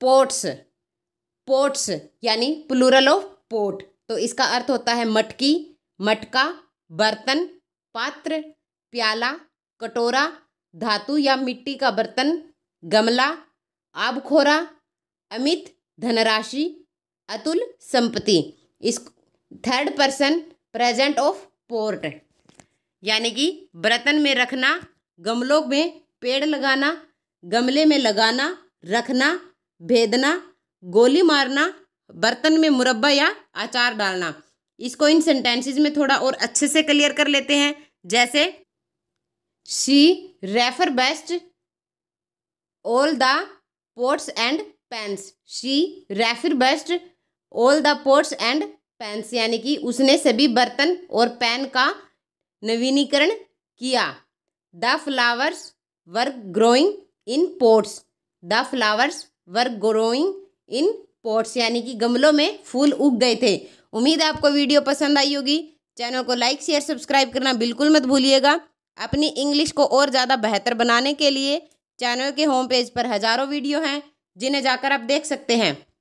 ports pots यानी plural of pot तो इसका अर्थ होता है मटकी मटका बर्तन पात्र प्याला कटोरा धातु या मिट्टी का बर्तन गमला आबखोरा अमित धनराशि अतुल संपत्ति इस third person present of pot यानी कि बर्तन में रखना गमलों में पेड़ लगाना गमले में लगाना रखना भेदना गोली मारना बर्तन में मुरब्बा या अचार डालना इसको इन सेंटेंसेस में थोड़ा और अच्छे से क्लियर कर लेते हैं जैसे she refurbished all the pots and pans she refurbished all the pots and pans यानी कि उसने सभी बर्तन और पैन का नवीनीकरण किया the flowers were growing in pots the flowers were growing in pots यानी कि गमलों में फूल उग गए थे उम्मीद है आपको वीडियो पसंद आई होगी चैनल को लाइक शेयर सब्सक्राइब करना बिल्कुल मत भूलिएगा अपनी इंग्लिश को और ज़्यादा बेहतर बनाने के लिए चैनल के होम पेज पर हज़ारों वीडियो हैं जिन्हें जाकर आप देख सकते हैं